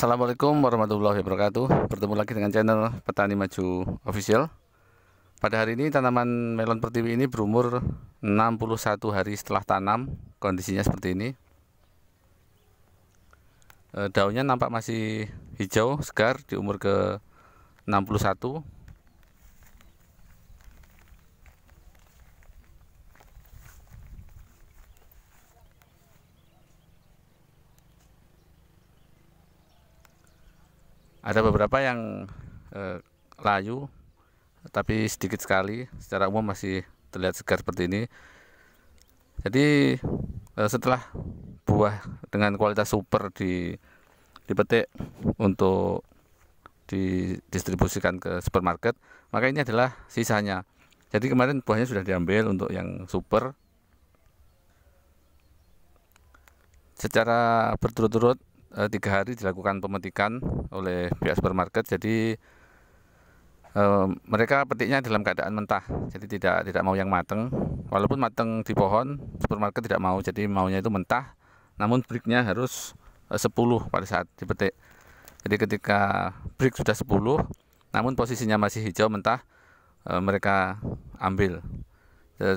Assalamualaikum warahmatullahi wabarakatuh Bertemu lagi dengan channel Petani Maju Official Pada hari ini tanaman melon pertiwi ini berumur 61 hari setelah tanam Kondisinya seperti ini eh, Daunnya nampak masih hijau, segar di umur ke 61 ada hmm. beberapa yang eh, layu tapi sedikit sekali secara umum masih terlihat segar seperti ini jadi eh, setelah buah dengan kualitas super di dipetik untuk didistribusikan ke supermarket maka ini adalah sisanya jadi kemarin buahnya sudah diambil untuk yang super secara berturut-turut e, tiga hari dilakukan pemetikan oleh pihak supermarket jadi e, mereka petiknya dalam keadaan mentah jadi tidak tidak mau yang mateng walaupun mateng di pohon supermarket tidak mau jadi maunya itu mentah namun briknya harus e, eh, 10 pada saat dipetik jadi ketika brik sudah 10 namun posisinya masih hijau mentah e, mereka ambil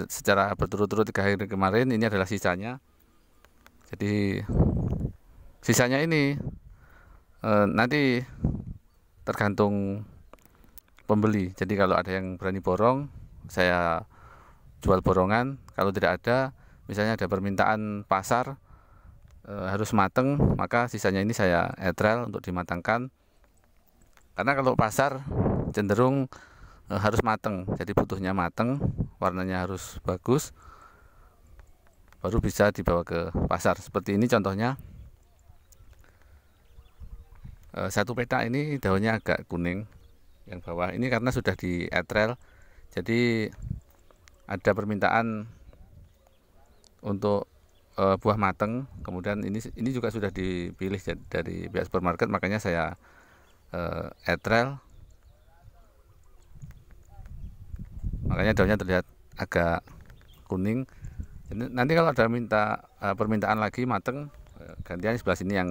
secara berturut-turut tiga hari kemarin ini adalah sisanya jadi sisanya ini e, nanti tergantung pembeli jadi kalau ada yang berani borong saya jual borongan kalau tidak ada misalnya ada permintaan pasar e, harus mateng maka sisanya ini saya etrel untuk dimatangkan karena kalau pasar cenderung e, harus mateng jadi butuhnya mateng warnanya harus bagus baru bisa dibawa ke pasar seperti ini contohnya Eh, satu petak ini daunnya agak kuning yang bawah ini karena sudah di etrel jadi ada permintaan untuk e, buah mateng kemudian ini ini juga sudah dipilih dari pihak supermarket makanya saya e, eh, etrel makanya daunnya terlihat agak kuning nanti kalau ada minta e, permintaan lagi mateng gantian sebelah sini yang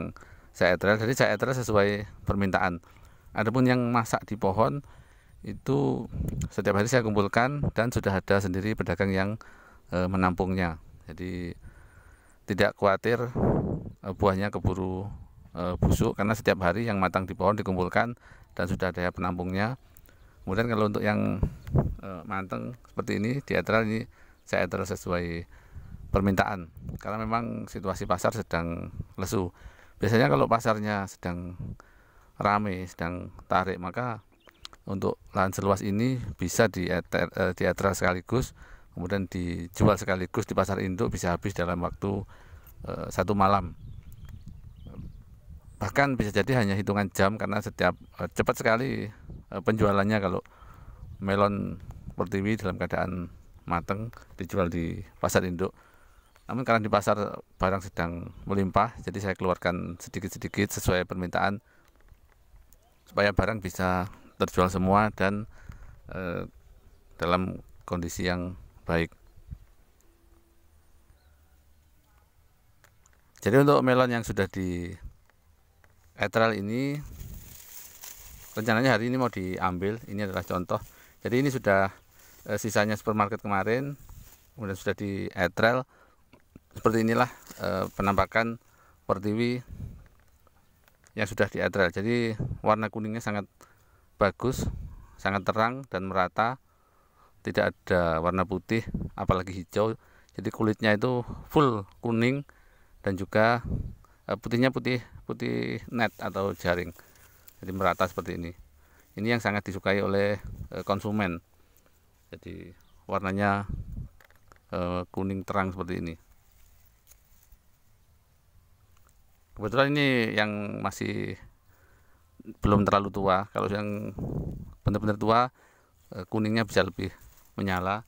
saya etral, jadi saya etral sesuai permintaan adapun yang masak di pohon itu setiap hari saya kumpulkan dan sudah ada sendiri pedagang yang e, menampungnya jadi tidak khawatir e, buahnya keburu e, busuk karena setiap hari yang matang di pohon dikumpulkan dan sudah ada penampungnya kemudian kalau untuk yang e, matang seperti ini di etral ini saya etral sesuai permintaan karena memang situasi pasar sedang lesu biasanya kalau pasarnya sedang rame sedang tarik maka untuk lahan seluas ini bisa di eh, diatra sekaligus kemudian dijual sekaligus di pasar induk bisa habis dalam waktu eh, satu malam bahkan bisa jadi hanya hitungan jam karena setiap eh, cepat sekali penjualannya kalau melon pertiwi dalam keadaan mateng dijual di pasar induk namun karena di pasar barang sedang melimpah jadi saya keluarkan sedikit-sedikit sesuai permintaan supaya barang bisa terjual semua dan e, dalam kondisi yang baik jadi untuk melon yang sudah di etral ini rencananya hari ini mau diambil ini adalah contoh jadi ini sudah e, sisanya supermarket kemarin kemudian sudah di etral seperti inilah e, penampakan pertiwi yang sudah diadral jadi warna kuningnya sangat bagus sangat terang dan merata tidak ada warna putih apalagi hijau jadi kulitnya itu full kuning dan juga e, putihnya putih putih net atau jaring jadi merata seperti ini ini yang sangat disukai oleh e, konsumen jadi warnanya e, kuning terang seperti ini kebetulan ini yang masih belum terlalu tua kalau yang benar-benar tua eh, kuningnya bisa lebih menyala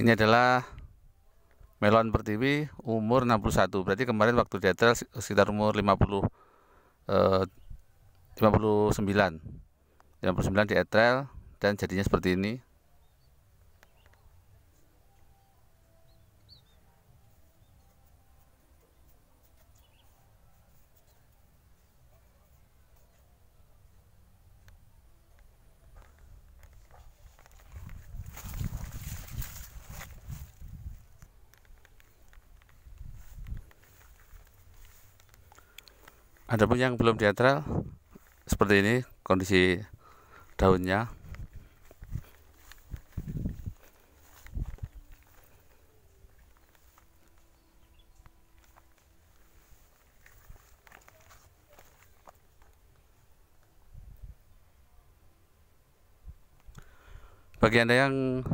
ini adalah melon pertiwi umur 61 berarti kemarin waktu di atas sekitar umur 50 59 59 di etrel dan jadinya seperti ini Adapun yang belum diateral seperti ini kondisi daunnya. Bagi Anda yang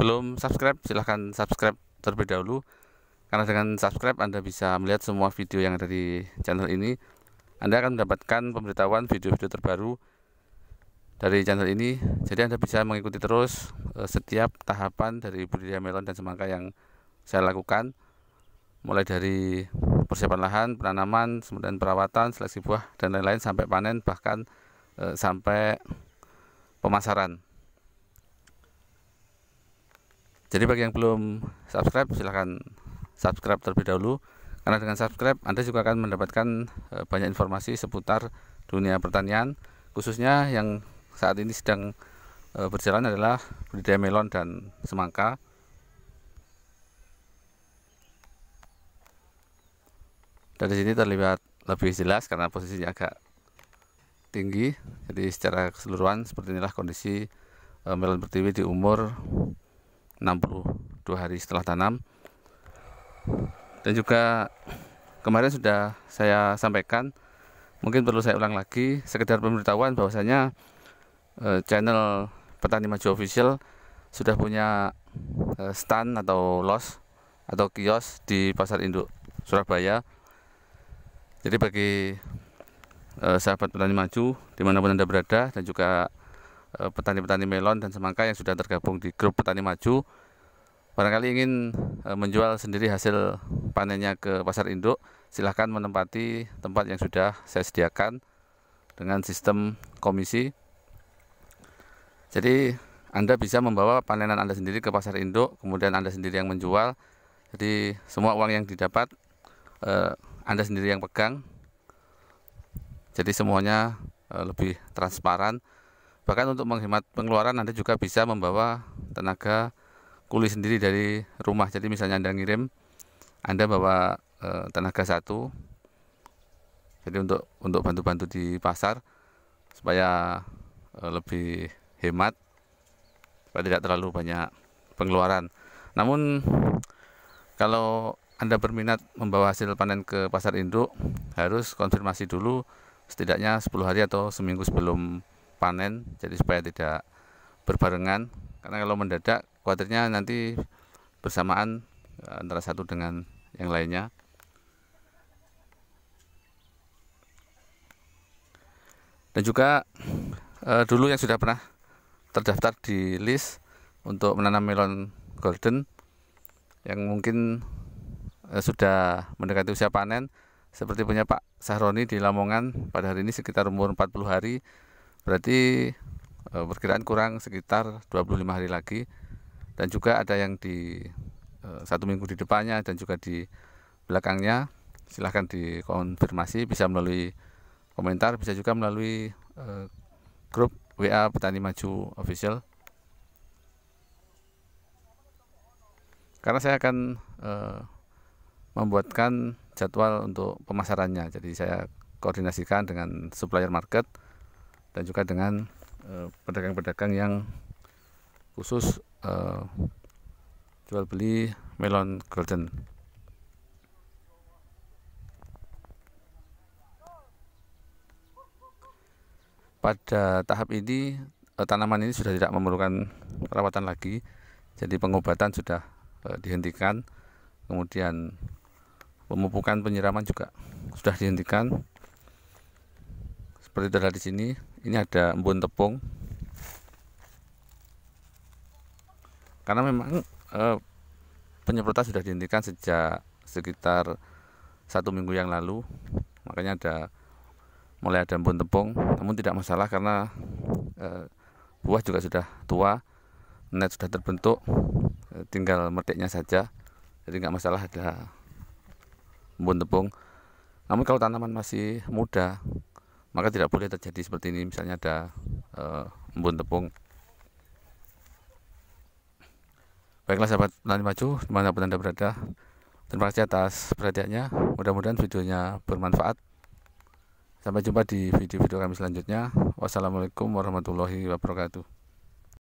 belum subscribe, silahkan subscribe terlebih dahulu karena dengan subscribe Anda bisa melihat semua video yang ada di channel ini. Anda akan mendapatkan pemberitahuan video-video terbaru dari channel ini. Jadi Anda bisa mengikuti terus eh, setiap tahapan dari budidaya melon dan semangka yang saya lakukan mulai dari persiapan lahan, penanaman, kemudian perawatan, seleksi buah dan lain-lain sampai panen bahkan eh, sampai pemasaran. Jadi bagi yang belum subscribe silahkan subscribe terlebih dahulu karena dengan subscribe Anda juga akan mendapatkan eh, banyak informasi seputar dunia pertanian khususnya yang saat ini sedang eh, berjalan adalah budidaya melon dan semangka dari sini terlihat lebih jelas karena posisinya agak tinggi jadi secara keseluruhan seperti inilah kondisi eh, melon pertiwi di umur 62 hari setelah tanam dan juga kemarin sudah saya sampaikan mungkin perlu saya ulang lagi sekedar pemberitahuan bahwasanya eh, channel petani maju official sudah punya eh, stand atau los atau kios di pasar induk Surabaya jadi bagi eh, sahabat petani maju dimanapun anda berada dan juga eh, petani-petani melon dan semangka yang sudah tergabung di grup petani maju barangkali ingin e, menjual sendiri hasil panennya ke pasar induk, silahkan menempati tempat yang sudah saya sediakan dengan sistem komisi. Jadi Anda bisa membawa panenan Anda sendiri ke pasar induk, kemudian Anda sendiri yang menjual. Jadi semua uang yang didapat e, Anda sendiri yang pegang. Jadi semuanya e, lebih transparan. Bahkan untuk menghemat pengeluaran Anda juga bisa membawa tenaga kuli sendiri dari rumah jadi misalnya anda ngirim anda bawa e, tenaga satu jadi untuk untuk bantu-bantu di pasar supaya e, lebih hemat supaya tidak terlalu banyak pengeluaran namun kalau anda berminat membawa hasil panen ke pasar induk harus konfirmasi dulu setidaknya 10 hari atau seminggu sebelum panen jadi supaya tidak berbarengan karena kalau mendadak kuatirnya nanti bersamaan eh, antara satu dengan yang lainnya dan juga eh, dulu yang sudah pernah terdaftar di list untuk menanam melon golden yang mungkin eh, sudah mendekati usia panen seperti punya Pak Sahroni di Lamongan pada hari ini sekitar umur 40 hari berarti eh, perkiraan kurang sekitar 25 hari lagi dan juga ada yang di eh, satu minggu di depannya dan juga di belakangnya silahkan dikonfirmasi bisa melalui komentar bisa juga melalui uh, grup WA Petani Maju Official karena saya akan uh, membuatkan jadwal untuk pemasarannya jadi saya koordinasikan dengan supplier market dan juga dengan pedagang-pedagang yang khusus Eh, jual beli melon golden pada tahap ini eh, tanaman ini sudah tidak memerlukan perawatan lagi jadi pengobatan sudah eh, dihentikan kemudian pemupukan penyiraman juga sudah dihentikan seperti terlihat di sini ini ada embun tepung karena memang eh, penyemprotan sudah dihentikan sejak sekitar satu minggu yang lalu makanya ada mulai ada embun tepung namun tidak masalah karena eh, buah juga sudah tua net sudah terbentuk eh, tinggal metiknya saja jadi nggak masalah ada embun tepung namun kalau tanaman masih muda maka tidak boleh terjadi seperti ini misalnya ada eh, embun tepung Baiklah sahabat Lani Maju, dimana pun Anda berada, terima kasih atas perhatiannya. Mudah-mudahan videonya bermanfaat. Sampai jumpa di video-video kami selanjutnya. Wassalamualaikum warahmatullahi wabarakatuh.